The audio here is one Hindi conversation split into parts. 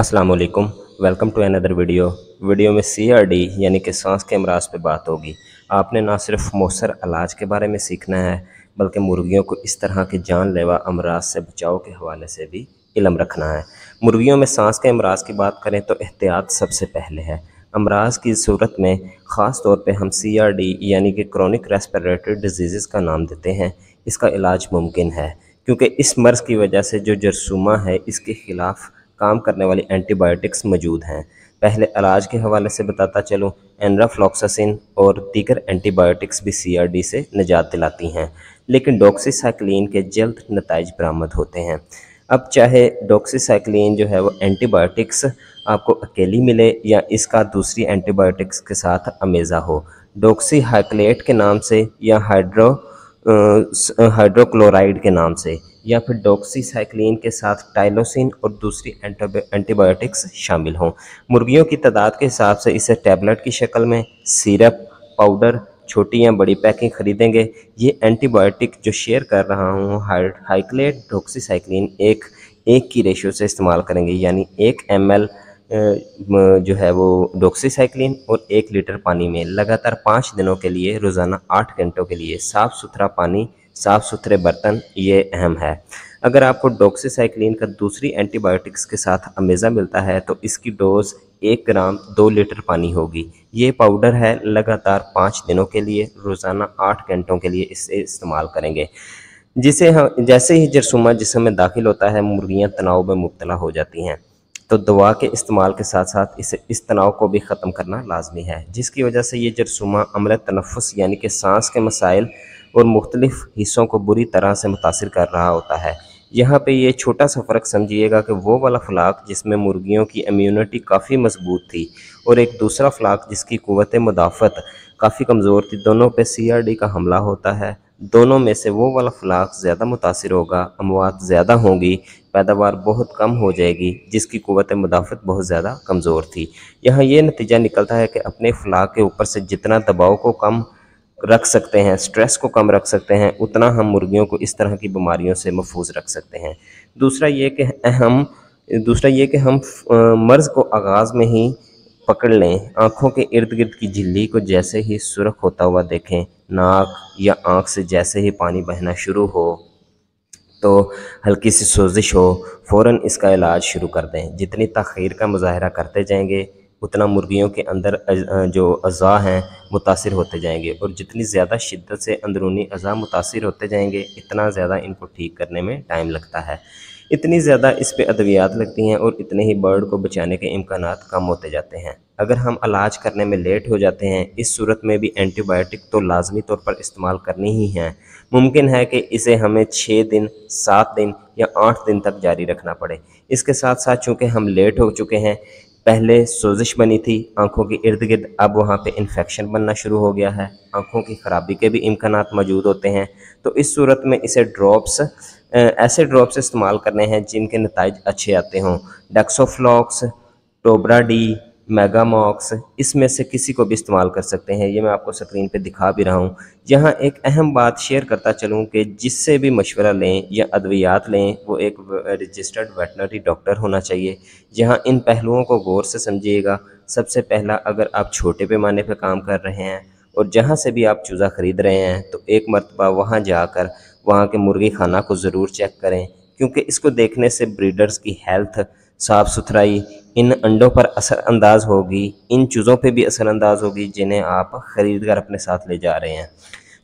अस्सलाम वालेकुम welcome to another video video में सीआरडी यानी कि सांस के अमराज पे बात होगी आपने ना सिर्फ मौसर इलाज के बारे में सीखना है बल्कि मुर्गियों को इस तरह के जानलेवा अमराज से बचाव के हवाले से भी इलम रखना है मुर्गियों में सांस के अमराज की बात करें तो एहतियात सबसे पहले है अमराज की सूरत में ख़ास तौर पर हम डी यानी कि क्रॉनिक रेस्पिरेटरी डिजीज़ का नाम देते हैं इसका इलाज मुमकिन है क्योंकि इस मर्ज़ की वजह से जो जरसूमा है इसके ख़िलाफ़ काम करने वाली एंटीबायोटिक्स मौजूद हैं पहले इलाज के हवाले से बताता चलूँ एनराफ्लॉक्सासिन और दीगर एंटीबायोटिक्स भी डी से निजात दिलाती हैं लेकिन डॉक्सीसाइक्लिन के जल्द नतज बरामद होते हैं अब चाहे डॉक्सीसाइक्लिन जो है वो एंटीबायोटिक्स आपको अकेली मिले या इसका दूसरी एंटीबायोटिक्स के साथ अमेज़ा हो डॉक्सी के नाम से या हाइड्रो हाइड्रोक्लोराइड के नाम से या फिर डॉक्सीसाइक्लिन के साथ टाइलोसिन और दूसरी एंटीबायोटिक्स शामिल हों मुर्गियों की तादाद के हिसाब से इसे टैबलेट की शक्ल में सिरप पाउडर छोटी या बड़ी पैकिंग खरीदेंगे ये एंटीबायोटिक जो शेयर कर रहा हूँ हाइक्लेट डॉक्सीसाइक्लिन एक एक की रेशियो से इस्तेमाल करेंगे यानी एक एम जो है वो डॉक्सीसाइक्लिन और एक लीटर पानी में लगातार पाँच दिनों के लिए रोज़ाना आठ घंटों के लिए साफ़ सुथरा पानी साफ़ सुथरे बर्तन ये अहम है अगर आपको डोक्सीसाइक्लिन का दूसरी एंटीबायोटिक्स के साथ अमेज़ा मिलता है तो इसकी डोज़ एक ग्राम दो लीटर पानी होगी ये पाउडर है लगातार पाँच दिनों के लिए रोज़ाना आठ घंटों के लिए इसे इस्तेमाल करेंगे जिसे हम जैसे ही जरसुमा जिसम में दाखिल होता है मुर्गियाँ तनाव में मुबतला हो जाती हैं तो दवा के इस्तेमाल के साथ साथ इसे इस तनाव को भी ख़त्म करना लाजमी है जिसकी वजह से ये जरसुमा अमल तनफ़स यानी कि सांस के मसाइल और मुख्तलिफ़ हिस्सों को बुरी तरह से मुतासर कर रहा होता है यहाँ पे ये छोटा सा फ़र्क समझिएगा कि वो वाला फ्लाक जिसमें मुर्गियों की इम्यूनिटी काफ़ी मजबूत थी और एक दूसरा फ्लाक जिसकी क़वत मुदाफ़त काफ़ी कमज़ोर थी दोनों पे सीआरडी का हमला होता है दोनों में से वो वाला फ्लाक ज़्यादा मुतासर होगा अमवात ज़्यादा होंगी पैदावार बहुत कम हो जाएगी जिसकी क़वत मुदाफ़त बहुत ज़्यादा कमज़ोर थी यहाँ ये नतीजा निकलता है कि अपने फ्लाक के ऊपर से जितना दबाव को कम रख सकते हैं स्ट्रेस को कम रख सकते हैं उतना हम मुर्गियों को इस तरह की बीमारियों से महफूज रख सकते हैं दूसरा ये कि हम दूसरा ये कि हम मर्ज़ को आगाज़ में ही पकड़ लें आँखों के इर्द गिर्द की झिल्ली को जैसे ही सुरख होता हुआ देखें नाक या आँख से जैसे ही पानी बहना शुरू हो तो हल्की सी सोजिश हो फ़ौर इसका इलाज शुरू कर दें जितनी तखीर का मुजाहरा करते जाएंगे उतना मुर्गियों के अंदर जो अज़ा हैं मुतासर होते जाएंगे और जितनी ज़्यादा शिद्दत से अंदरूनी अज़ा मुतासर होते जाएंगे इतना ज़्यादा इनको ठीक करने में टाइम लगता है इतनी ज़्यादा इस पर अद्वियात लगती हैं और इतने ही बर्ड को बचाने के इम्कान कम होते जाते हैं अगर हम इलाज करने में लेट हो जाते हैं इस सूरत में भी एंटीबायोटिक तो लाजमी तौर पर इस्तेमाल करनी ही है मुमकिन है कि इसे हमें छः दिन सात दिन या आठ दिन तक जारी रखना पड़े इसके साथ साथ चूँकि हम लेट हो चुके हैं पहले सोजिश बनी थी आँखों के इर्द गिर्द अब वहाँ पे इन्फेक्शन बनना शुरू हो गया है आँखों की ख़राबी के भी इम्कान मौजूद होते हैं तो इस सूरत में इसे ड्रॉप्स ऐसे ड्रॉप्स इस्तेमाल करने हैं जिनके नतज अच्छे आते हों डेक्सोफ्लॉक्स टोबरा डी मेगामॉक्स इसमें से किसी को भी इस्तेमाल कर सकते हैं ये मैं आपको स्क्रीन पे दिखा भी रहा हूँ यहाँ एक अहम बात शेयर करता चलूँ कि जिससे भी मशवरा लें या अद्वियात लें वो एक रजिस्टर्ड वेटनरी डॉक्टर होना चाहिए यहाँ इन पहलुओं को गौर से समझिएगा सबसे पहला अगर आप छोटे पैमाने पर काम कर रहे हैं और जहाँ से भी आप चूज़ा ख़रीद रहे हैं तो एक मरतबा वहाँ जाकर वहाँ के मुर्गी खाना को ज़रूर चेक करें क्योंकि इसको देखने से ब्रीडर्स की हेल्थ साफ़ सुथराई इन अंडों पर असरअंदाज होगी इन चीज़ों पे भी असरअंदाज होगी जिन्हें आप ख़रीद कर अपने साथ ले जा रहे हैं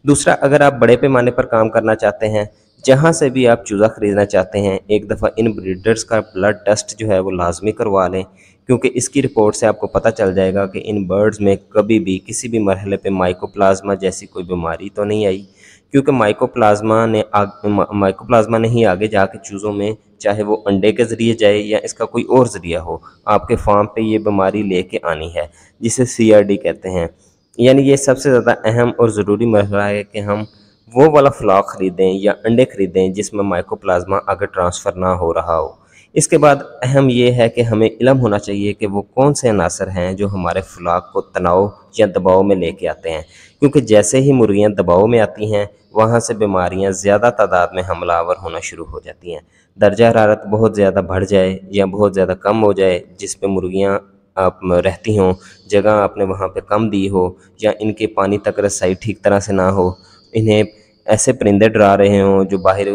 दूसरा अगर आप बड़े पैमाने पर काम करना चाहते हैं जहाँ से भी आप चूज़ा ख़रीदना चाहते हैं एक दफ़ा इन ब्रीडर्स का ब्लड टेस्ट जो है वो लाजमी करवा लें क्योंकि इसकी रिपोर्ट से आपको पता चल जाएगा कि इन बर्ड्स में कभी भी किसी भी मरहले पे माइकोप्लाज्मा जैसी कोई बीमारी तो नहीं आई क्योंकि माइकोप्लाज्मा ने माइकोप्लाज्मा ने ही आगे जाके चूज़ों में चाहे वो अंडे के ज़रिए जाए या इसका कोई और ज़रिया हो आपके फार्म पे ये बीमारी लेके आनी है जिसे डी कहते हैं यानी ये सबसे ज़्यादा अहम और ज़रूरी मरला है कि हम वो वाला फ्लॉक ख़रीदें या अंडे ख़रीदें जिसमें माइकोप्लाज्मा अगर ट्रांसफ़र ना हो रहा हो इसके बाद अहम यह है कि हमें इलम होना चाहिए कि वो कौन से अनासर हैं जो हमारे फ्लाक को तनाव या दबाव में लेके आते हैं क्योंकि जैसे ही मुर्गियाँ दबाव में आती हैं वहाँ से बीमारियाँ ज़्यादा तादाद में हमलावर होना शुरू हो जाती हैं दर्जा हरारत बहुत ज़्यादा बढ़ जाए या बहुत ज़्यादा कम हो जाए जिस पर मुर्गियाँ आप रहती हों जगह आपने वहाँ पर कम दी हो या इनके पानी तक रसाई ठीक तरह से ना हो इन्हें ऐसे परिंदे डरा रहे हों जो बाहर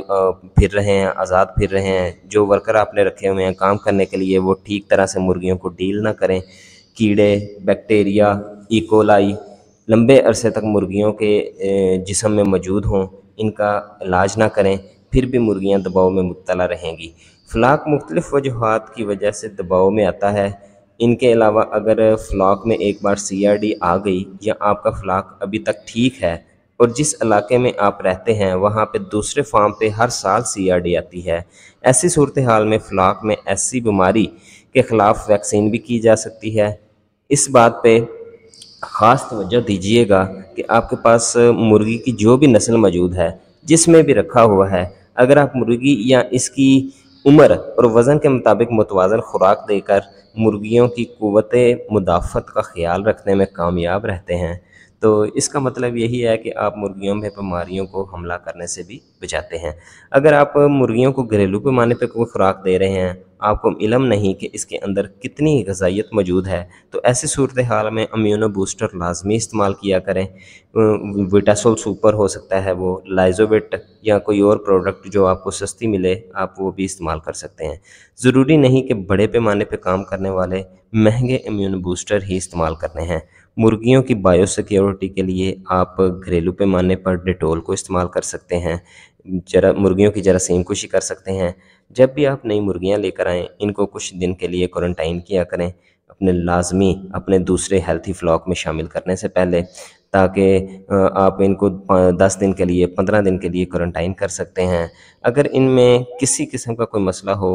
फिर रहे हैं आज़ाद फिर रहे हैं जो वर्कर आपने रखे हुए हैं काम करने के लिए वो ठीक तरह से मुर्गियों को डील ना करें कीड़े बैक्टीरिया इकोलाई e. लंबे अरसे तक मुर्गियों के जिसम में मौजूद हों इनका इलाज ना करें फिर भी मुर्गियां दबाव में मुबतला रहेंगी फ्लाक मुख्तलिफ़ वजूहत की वजह से दबाव में आता है इनके अलावा अगर फ्लाक में एक बार सी आर डी आ गई या आपका फ्लाक अभी तक ठीक है और जिस इलाके में आप रहते हैं वहाँ पे दूसरे फार्म पे हर साल सीआरडी आती है ऐसी सूरत हाल में फ्लाक में ऐसी बीमारी के ख़िलाफ़ वैक्सीन भी की जा सकती है इस बात पे ख़ास तवज्जो दीजिएगा कि आपके पास मुर्गी की जो भी नस्ल मौजूद है जिसमें भी रखा हुआ है अगर आप मुर्गी या इसकी उम्र और वज़न के मुताबिक मुतवाजन खुराक देकर मुर्गियों की कुत मुदाफ़त का ख्याल रखने में कामयाब रहते हैं तो इसका मतलब यही है कि आप मुर्गियों में बीमारियों को हमला करने से भी बचाते हैं अगर आप मुर्गियों को घरेलू पैमाने पर कोई खुराक दे रहे हैं आपको इलम नहीं कि इसके अंदर कितनी गजाइत मौजूद है तो ऐसी सूरत हाल में अम्यूनो बूस्टर लाजमी इस्तेमाल किया करें विटासोल सुपर हो सकता है वो लाइजोविट या कोई और प्रोडक्ट जो आपको सस्ती मिले आप वो भी इस्तेमाल कर सकते हैं ज़रूरी नहीं कि बड़े पैमाने पर काम करने वाले महंगे इम्यून बूस्टर ही इस्तेमाल करने हैं मुर्गियों की बायोसिक्योरिटी के लिए आप घरेलू पैमाने पर डिटोल को इस्तेमाल कर सकते हैं जरा मुर्गियों की सेम कुशी कर सकते हैं जब भी आप नई मुर्गियां लेकर आएँ इनको कुछ दिन के लिए क्वारंटाइन किया करें अपने लाजमी अपने दूसरे हेल्थी फ्लॉक में शामिल करने से पहले ताकि आप इनको दस दिन के लिए पंद्रह दिन के लिए क्वारंटाइन कर सकते हैं अगर इनमें किसी किस्म का कोई मसला हो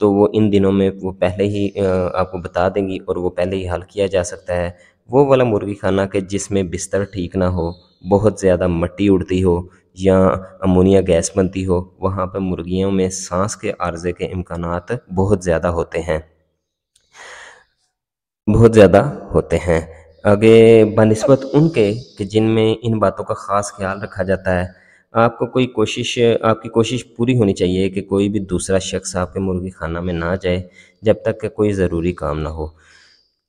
तो वो इन दिनों में वो पहले ही आपको बता देंगी और वो पहले ही हल किया जा सकता है वो वाला मुर्गी खाना के जिसमें बिस्तर ठीक ना हो बहुत ज़्यादा मट्टी उड़ती हो या अमोनिया गैस बनती हो वहाँ पर मुर्गियों में सांस के आर्जे के इम्कान बहुत ज़्यादा होते हैं बहुत ज़्यादा होते हैं आगे बनस्बत उनके कि जिनमें इन बातों का ख़ास ख्याल रखा जाता है आपको कोई कोशिश आपकी कोशिश पूरी होनी चाहिए कि कोई भी दूसरा शख्स आपके मुर्गी खाना में ना जाए जब तक कि कोई ज़रूरी काम ना हो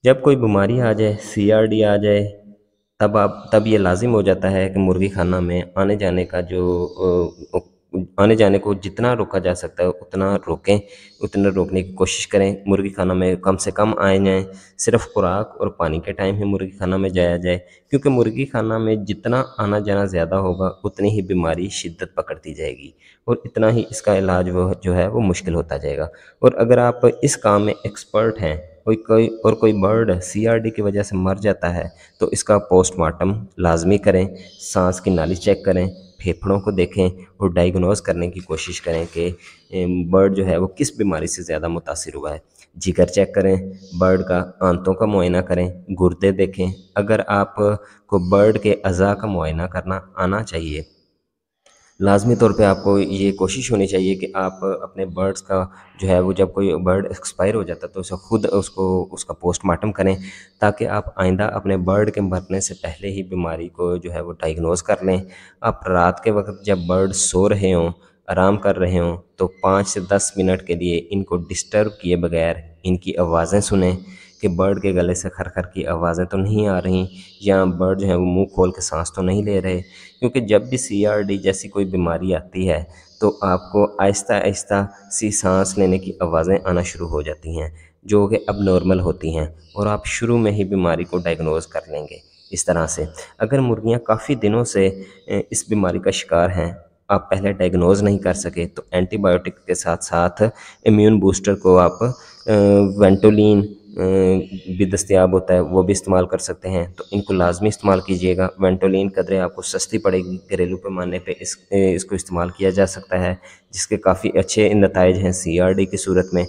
जब कोई बीमारी आ जाए सी आ जाए तब आप तब ये लाजिम हो जाता है कि मुर्गी खाना में आने जाने का जो आने जाने को जितना रोका जा सकता है उतना रोकें उतना रोकने की कोशिश करें मुर्गी खाना में कम से कम आए जाएँ सिर्फ खुराक और पानी के टाइम ही मुर्गी खाना में जाया जाए क्योंकि मुर्गी खाना में जितना आना जाना ज़्यादा होगा उतनी ही बीमारी शिद्दत पकड़ती जाएगी और इतना ही इसका इलाज वो जो है वो मुश्किल होता जाएगा और अगर आप इस काम में एक्सपर्ट हैं कोई कोई और कोई बर्ड सीआरडी की वजह से मर जाता है तो इसका पोस्टमार्टम लाजमी करें सांस की नाली चेक करें फेफड़ों को देखें और डायग्नोज करने की कोशिश करें कि बर्ड जो है वो किस बीमारी से ज़्यादा मुतासर हुआ है जिगर चेक करें बर्ड का आंतों का मुआयना करें गुर्दे देखें अगर आप को बर्ड के अज़ा का मुआयना करना आना चाहिए लाजमी तौर पे आपको ये कोशिश होनी चाहिए कि आप अपने बर्ड्स का जो है वो जब कोई बर्ड एक्सपायर हो जाता है तो उसे खुद उसको उसका पोस्टमार्टम करें ताकि आप आइंदा अपने बर्ड के मरने से पहले ही बीमारी को जो है वो डायग्नोज कर लें आप रात के वक्त जब बर्ड सो रहे हों आराम कर रहे हों तो पाँच से दस मिनट के लिए इनको डिस्टर्ब किए बगैर इनकी आवाज़ें सुनें कि बर्ड के गले से खर खर की आवाज़ें तो नहीं आ रही या बर्ड जो है वो मुंह खोल के सांस तो नहीं ले रहे क्योंकि जब भी सीआरडी जैसी कोई बीमारी आती है तो आपको आहिस्ता आहिस्ता सी सांस लेने की आवाज़ें आना शुरू हो जाती हैं जो कि अब नॉर्मल होती हैं और आप शुरू में ही बीमारी को डायग्नोज कर लेंगे इस तरह से अगर मुर्गियाँ काफ़ी दिनों से इस बीमारी का शिकार हैं आप पहले डायग्नोज नहीं कर सके तो एंटीबायोटिक के साथ साथ इम्यून बूस्टर को आप वेंटोलिन भी दस्तियाब होता है वो भी इस्तेमाल कर सकते हैं तो इनको लाजमी इस्तेमाल कीजिएगा वेंटोलिन कदरें आपको सस्ती पड़ेगी घरेलू पैमाने पर इस इसको इस्तेमाल किया जा सकता है जिसके काफ़ी अच्छे नतज हैं सी की सूरत में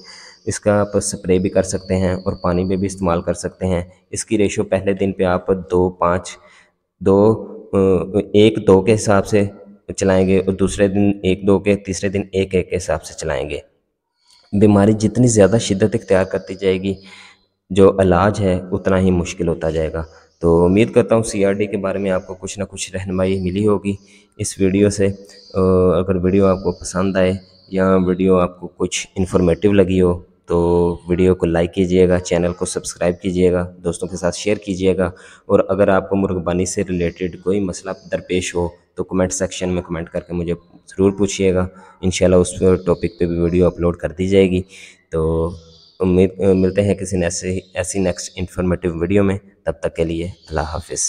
इसका आप स्प्रे भी कर सकते हैं और पानी में भी इस्तेमाल कर सकते हैं इसकी रेशो पहले दिन पे आप दो पाँच दो एक दो के हिसाब से चलाएंगे और दूसरे दिन एक दो के तीसरे दिन एक एक के हिसाब से चलाएंगे बीमारी जितनी ज़्यादा शिद्दत इख्तियार करती जाएगी जो इलाज है उतना ही मुश्किल होता जाएगा तो उम्मीद करता हूँ सी के बारे में आपको कुछ ना कुछ रहनमाई मिली होगी इस वीडियो से अगर वीडियो आपको पसंद आए या वीडियो आपको कुछ इन्फॉर्मेटिव लगी हो तो वीडियो को लाइक कीजिएगा चैनल को सब्सक्राइब कीजिएगा दोस्तों के साथ शेयर कीजिएगा और अगर आपको मुर्गबानी से रिलेटेड कोई मसला दरपेश हो तो कमेंट सेक्शन में कमेंट करके मुझे ज़रूर पूछिएगा इन उस टॉपिक पे भी वीडियो अपलोड कर दी जाएगी तो उम्मीद मिलते हैं किसी ने ऐसे ऐसी नेक्स्ट इन्फॉर्मेटिव वीडियो में तब तक के लिए अल्लाह हाफिज़